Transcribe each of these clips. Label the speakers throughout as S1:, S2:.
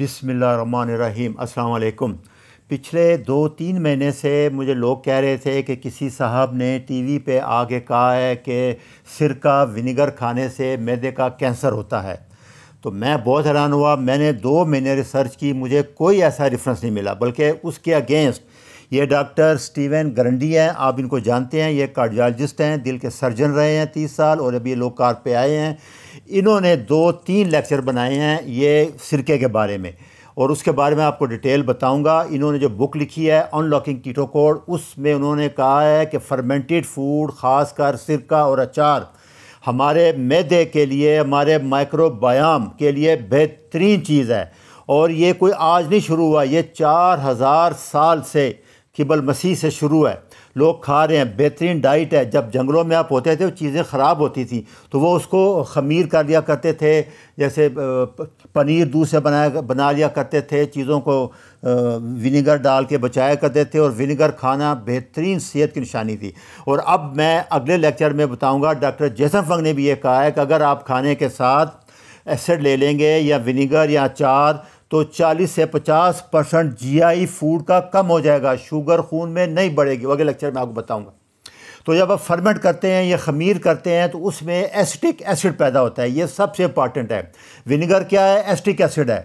S1: बिसमीम अस्सलाम पिछले दो तीन महीने से मुझे लोग कह रहे थे कि किसी साहब ने टीवी पे आगे कहा है कि सिरका विनीगर खाने से मैदे का कैंसर होता है तो मैं बहुत हैरान हुआ मैंने दो महीने रिसर्च की मुझे कोई ऐसा रेफरेंस नहीं मिला बल्कि उसके अगेंस्ट ये डॉक्टर स्टीवन ग्रंडी हैं आप इनको जानते हैं ये कार्डियोलॉजिस्ट हैं दिल के सर्जन रहे हैं तीस साल और अभी ये लोग कार पे आए हैं इन्होंने दो तीन लेक्चर बनाए हैं ये सिरके के बारे में और उसके बारे में आपको डिटेल बताऊंगा इन्होंने जो बुक लिखी है अनलॉकिंग कीटो कोड उसमें उन्होंने कहा है कि फर्मेंटेड फूड खासकर सिरका और अचार हमारे मैदे के लिए हमारे माइक्रोबायाम के लिए बेहतरीन चीज़ है और ये कोई आज नहीं शुरू हुआ ये चार हज़ार साल से किबल मसीह से शुरू है लोग खा रहे हैं बेहतरीन डाइट है जब जंगलों में आप होते थे चीज़ें ख़राब होती थी तो वो उसको खमीर कर दिया करते थे जैसे पनीर दूध से बनाया बना लिया करते थे चीज़ों को विनीगर डाल के बचाया करते थे और विनीगर खाना बेहतरीन सेहत की निशानी थी और अब मैं अगले लेक्चर में बताऊँगा डॉक्टर जैसन फंग ने भी ये कहा है कि अगर आप खाने के साथ एसिड ले लेंगे या विनीगर या अचार तो 40 से 50 परसेंट जी फूड का कम हो जाएगा शुगर खून में नहीं बढ़ेगी अगले लेक्चर में आपको बताऊंगा तो जब आप फर्मेंट करते हैं या खमीर करते हैं तो उसमें एसिटिक एसिड पैदा होता है ये सबसे इंपॉर्टेंट है विनेगर क्या है एसिटिक एसिड है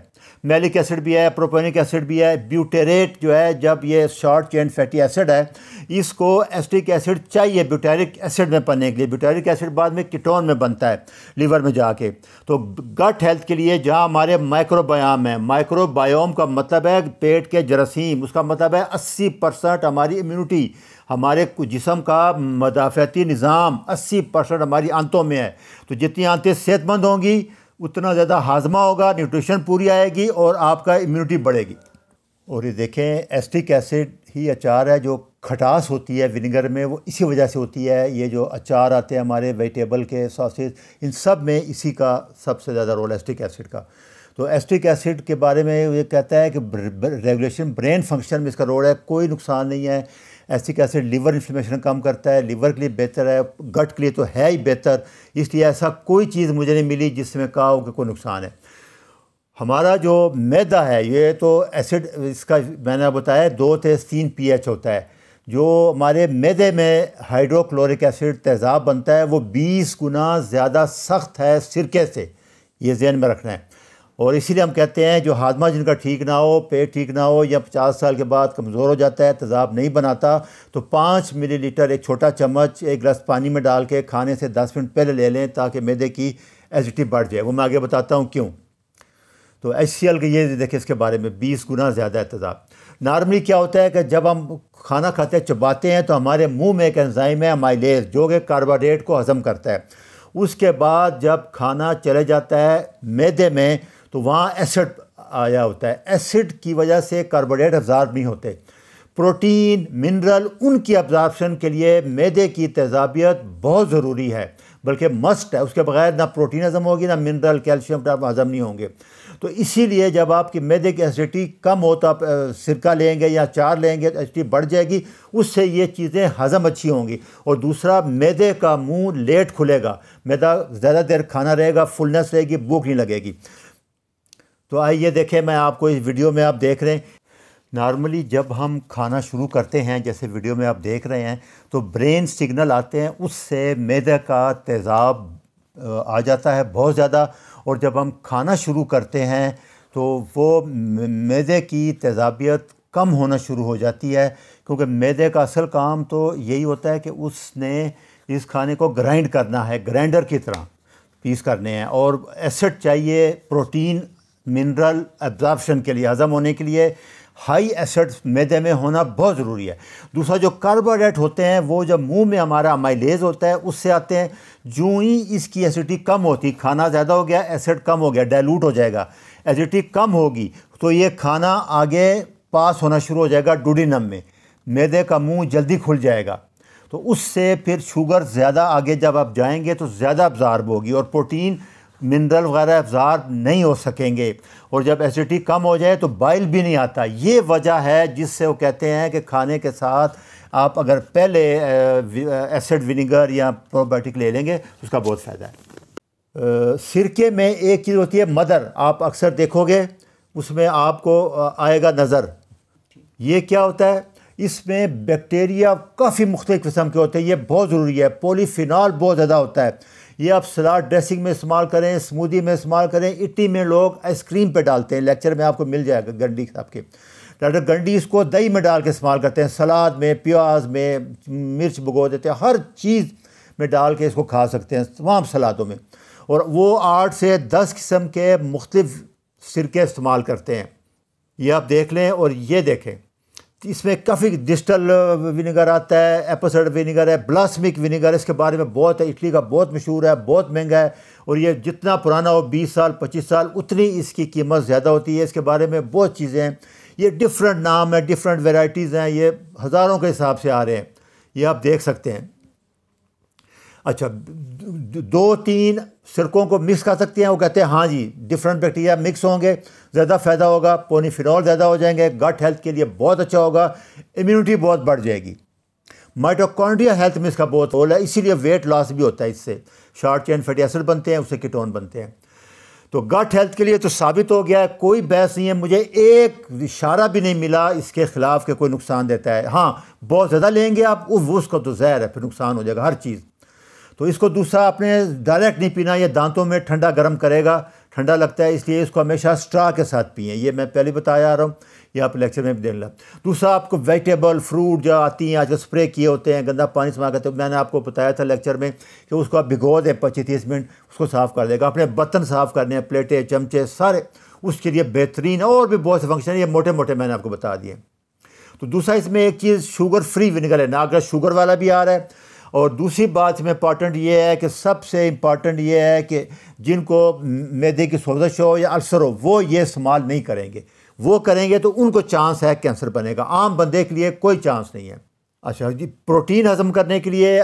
S1: मेलिक एसिड भी है प्रोपोनिक एसिड भी है ब्यूटेरेट जो है जब ये शॉर्ट चेन फैटी एसिड है इसको एस्टिक एसिड चाहिए ब्यूटेरिक एसिड में बनने के लिए ब्यूटेरिक एसिड बाद में किटोन में बनता है लीवर में जाके तो गट हेल्थ के लिए जहाँ हमारे माइक्रोबायाम है माइक्रोबायोम का मतलब है पेट के जरासीम उसका मतलब है अस्सी परसेंट हमारी इम्यूनिटी हमारे जिसम का मदाफती निज़ाम अस्सी परसेंट हमारी आंतों में है तो जितनी आंतें सेहतमंद होंगी उतना ज़्यादा हाजमा होगा न्यूट्रिशन पूरी आएगी और आपका इम्यूनिटी बढ़ेगी और ये देखें एस्टिक एसिड ही अचार है जो खटास होती है विनेगर में वो इसी वजह से होती है ये जो अचार आते हैं हमारे वेजिटेबल के सॉसेज इन सब में इसी का सबसे ज़्यादा रोल एस्टिक एसिड का तो एस्ट्रिक एसिड के बारे में ये कहता है कि रेगुलेशन ब्रेन फंक्शन में इसका रोल है कोई नुकसान नहीं है एस्ट्रिक एसिड लीवर इन्फ्लेमेशन कम करता है लीवर के लिए बेहतर है गट के लिए तो है ही बेहतर इसलिए ऐसा कोई चीज़ मुझे नहीं मिली जिससे मैं कहा कि कोई नुकसान है हमारा जो मैदा है ये तो एसिड इसका मैंने बताया दो थे तीन पी होता है जो हमारे मैदे में हाइड्रोक्लोरिक एसिड तेज़ाब बनता है वो बीस गुना ज़्यादा सख्त है सिरके से ये जहन में रखना है और इसीलिए हम कहते हैं जो हाजमा जिनका ठीक ना हो पेट ठीक ना हो या पचास साल के बाद कमज़ोर हो जाता है तेज़ाब नहीं बनाता तो पाँच मिलीलीटर एक छोटा चम्मच एक गिलास पानी में डाल के खाने से दस मिनट पहले ले लें ताकि मैदे की एसिडिटी बढ़ जाए वो मैं आगे बताता हूँ क्यों तो एच सी एल के ये देखें इसके बारे में बीस गुना ज़्यादा तेज़ाब नॉर्मली क्या होता है कि जब हम खाना खाते हैं चबाते हैं तो हमारे मुँह में एक एंजाइम है माइलेज जो कि कार्बोहाइड्रेट को हज़म करता है उसके बाद जब खाना चले जाता है मैदे में तो वहाँ एसिड आया होता है एसिड की वजह से कार्बोडेट अब्जार्ब नहीं होते प्रोटीन मिनरल उनकी अब्जॉर्बशन के लिए मैदे की तेजाबियत बहुत ज़रूरी है बल्कि मस्ट है उसके बगैर ना प्रोटीन हज़म होगी ना मिनरल कैल्शियम टाइप हज़म नहीं होंगे तो इसीलिए जब आपकी मैदे की एसिडिटी कम होता तो सिरका लेंगे या चार लेंगे तो एसिडिटी बढ़ जाएगी उससे ये चीज़ें हज़म अच्छी होंगी और दूसरा मैदे का मुंह लेट खुलेगा मैदा ज़्यादा देर खाना रहेगा फुलनेस रहेगी भूख नहीं लगेगी तो आइए देखें मैं आपको इस वीडियो में आप देख रहे हैं नॉर्मली जब हम खाना शुरू करते हैं जैसे वीडियो में आप देख रहे हैं तो ब्रेन सिग्नल आते हैं उससे मैदे का तेज़ाब आ जाता है बहुत ज़्यादा और जब हम खाना शुरू करते हैं तो वो मैदे की तेज़ाबियत कम होना शुरू हो जाती है क्योंकि मैदे का असल काम तो यही होता है कि उसने इस खाने को ग्राइंड करना है ग्राइंडर की तरह पीस करने हैं और एसिड चाहिए प्रोटीन मिनरल एब्जॉर्बशन के लिए हज़म होने के लिए हाई एसिड्स मैदे में होना बहुत ज़रूरी है दूसरा जो कार्बोहाइड्रेट होते हैं वो जब मुंह में हमारा माइलेज होता है उससे आते हैं जूँ ही इसकी एसिडिटी कम होती खाना ज़्यादा हो गया एसिड कम हो गया डाइल्यूट हो जाएगा एसिडिटी कम होगी तो ये खाना आगे पास होना शुरू हो जाएगा डूडिनम में मैदे का मुँह जल्दी खुल जाएगा तो उससे फिर शुगर ज़्यादा आगे जब आप जाएंगे तो ज़्यादा अब्जार्ब होगी और प्रोटीन मिनरल वगैरह अफजार नहीं हो सकेंगे और जब एसिडिटी कम हो जाए तो बाइल भी नहीं आता ये वजह है जिससे वो कहते हैं कि खाने के साथ आप अगर पहले एसिड विनीगर या प्रोबायोटिक ले लेंगे तो उसका बहुत फ़ायदा है सिरके में एक चीज़ होती है मदर आप अक्सर देखोगे उसमें आपको आएगा नज़र ये क्या होता है इसमें बैक्टीरिया काफ़ी मुख्तलिफ़ किस्म के होते हैं ये बहुत ज़रूरी है पोलीफिनॉल बहुत ज़्यादा होता है ये आप सलाद ड्रेसिंग में इस्तेमाल करें स्मूदी में इस्तेमाल करें इटली में लोग आइसक्रीम पे डालते हैं लेक्चर में आपको मिल जाएगा गंडी साहब के डॉक्टर गंडी इसको दही में डाल के इस्तेमाल करते हैं सलाद में प्याज में मिर्च भगो देते हैं हर चीज़ में डाल के इसको खा सकते हैं तमाम सलादों में और वो आठ से दस किस्म के मुख्तफ सिरके इस्तेमाल करते हैं ये आप देख लें और ये देखें इसमें काफ़ी डिजिटल विनेगर आता है एपोसाइड विनेगर है ब्लास्मिक विनेगर इसके बारे में बहुत है इटली का बहुत मशहूर है बहुत महंगा है और ये जितना पुराना हो 20 साल 25 साल उतनी इसकी कीमत ज़्यादा होती है इसके बारे में बहुत चीज़ें हैं ये डिफरेंट नाम है डिफरेंट वेराइटीज़ हैं ये हज़ारों के हिसाब से आ रहे हैं ये आप देख सकते हैं अच्छा दो तीन सिरकों को मिक्स कर सकते हैं वो कहते हैं हाँ जी डिफरेंट बैक्टीरिया मिक्स होंगे ज़्यादा फ़ायदा होगा पोनीफिनॉल ज़्यादा हो जाएंगे गट हेल्थ के लिए बहुत अच्छा होगा इम्यूनिटी बहुत बढ़ जाएगी माइटोकॉन्ड्रिया हेल्थ में इसका बहुत रोल है इसीलिए वेट लॉस भी होता है इससे शॉर्ट चेन फैटी एसिड बनते हैं उससे कीटोन बनते हैं तो गट हेल्थ के लिए तो साबित हो गया है कोई बहस नहीं है मुझे एक इशारा भी नहीं मिला इसके ख़िलाफ़ के कोई नुकसान देता है हाँ बहुत ज़्यादा लेंगे आप उसका तो जहर है फिर नुकसान हो जाएगा हर चीज़ तो इसको दूसरा आपने डायरेक्ट नहीं पीना ये दांतों में ठंडा गर्म करेगा ठंडा लगता है इसलिए इसको हमेशा स्ट्रा के साथ पिए ये मैं पहले बताया आ रहा हूँ ये आप लेक्चर में भी देख लें दूसरा आपको वेजिटेबल फ्रूट जो आती हैं आजकल स्प्रे किए होते हैं गंदा पानी समा करते हैं मैंने आपको बताया था लेक्चर में कि उसको आप भिगो दें पच्चीस तीस मिनट उसको साफ़ कर देगा अपने बर्तन साफ़ करने हैं प्लेटें चमचे सारे उसके लिए बेहतरीन और भी बहुत से फंक्शन ये मोटे मोटे मैंने आपको बता दिए तो दूसरा इसमें एक चीज़ शुगर फ्री विनेगर है ना अगर शुगर वाला भी आ रहा है और दूसरी बात में इम्पॉर्टेंट ये है कि सबसे इम्पॉर्टेंट ये है कि जिनको मैदे की सोजश हो या अल्सर हो वो ये इस्तेमाल नहीं करेंगे वो करेंगे तो उनको चांस है कैंसर बनेगा आम बंदे के लिए कोई चांस नहीं है अच्छा जी प्रोटीन हज़म करने के लिए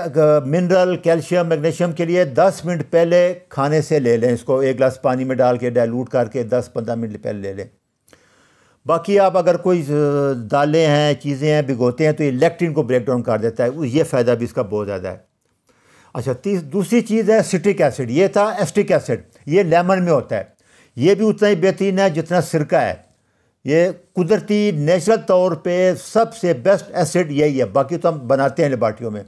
S1: मिनरल कैल्शियम मैग्नीशियम के लिए 10 मिनट पहले खाने से ले लें इसको एक गिलास पानी में डाल के डायलूट करके 10-15 मिनट पहले ले लें बाकी आप अगर कोई दालें हैं चीज़ें हैं भिगोते हैं तो ये लेक्टिन को ब्रेक डाउन कर देता है ये फ़ायदा भी इसका बहुत ज़्यादा है अच्छा तीस दूसरी चीज़ है सिट्रिक एसिड ये था एस्टिक एसिड ये लेमन में होता है ये भी उतना ही बेहतरीन है जितना सिरका है ये कुदरती नेचुरल तौर पे सबसे बेस्ट एसिड यही है बाकी तो हम बनाते हैं लेबार्टियों में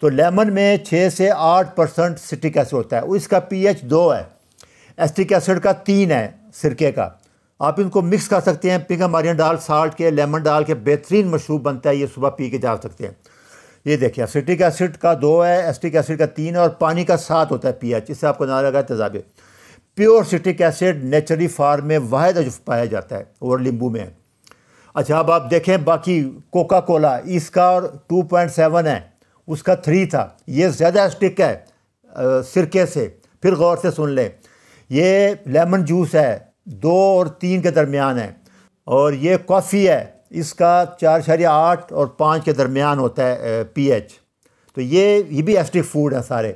S1: तो लेमन में छः से आठ परसेंट सिट्रिक एसिड होता है इसका एच दो है एस्टिक एसिड का तीन है सिरके का आप इनको मिक्स कर सकते हैं पिघम मारियन डाल साल्ट के लेमन डाल के बेहतरीन मशरूब बनता है ये सुबह पी के जा सकते हैं ये देखिए एसिटिक एसिड का दो है एसिटिक एसिड का तीन है और पानी का सात होता है पीएच इससे आपको नारा लगा तेजाबे pure citric acid naturally form में वाहद पाया जाता है और लींबू में अच्छा अब आप देखें बाकी कोका कोला इसका और टू पॉइंट सेवन है उसका थ्री था ये ज़्यादा एस्टिक है सिरके से फिर गौर से सुन लें ये लेमन जूस है दो और तीन के दरमियान है और ये कॉफ़ी है इसका चार शरिया आठ और पाँच के दरमियान होता है पीएच तो ये ये भी एसिडिक फूड है सारे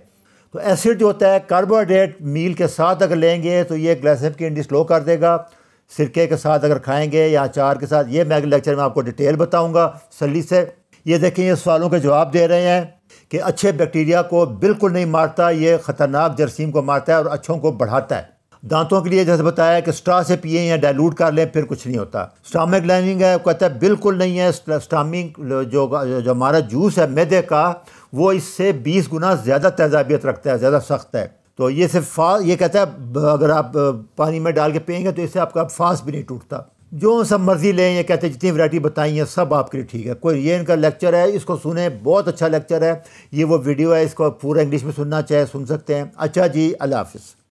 S1: तो एसिड जो होता है कार्बोहाइड्रेट मील के साथ अगर लेंगे तो ये की इंडी स्लो कर देगा सिरके के साथ अगर खाएंगे या अचार के साथ ये मैं लेक्चर में आपको डिटेल बताऊँगा सली से ये देखें ये सवालों के जवाब दे रहे हैं कि अच्छे बैक्टीरिया को बिल्कुल नहीं मारता ये ख़तरनाक जरसीम को मारता है और अच्छों को बढ़ाता है दांतों के लिए जैसे बताया कि स्ट्रा से पिए या डायलूट कर लें फिर कुछ नहीं होता स्टामिक लाइनिंग है कहता है बिल्कुल नहीं है स्टामिक जो जो हमारा जूस है मैदे का वो इससे 20 गुना ज़्यादा तेजाबियत रखता है ज़्यादा सख्त है तो ये सिर्फ फा ये कहता है अगर आप पानी में डाल के पियेंगे तो इससे आपका फास्ट भी नहीं टूटता जो सब मर्ज़ी लें ये कहते हैं जितनी वैरायटी बताई हैं सब आपके लिए ठीक है कोई ये इनका लेक्चर है इसको सुने बहुत अच्छा लेक्चर है ये वो वीडियो है इसको पूरा इंग्लिश में सुनना चाहे सुन सकते हैं अच्छा जी अल्लाह हाफिज़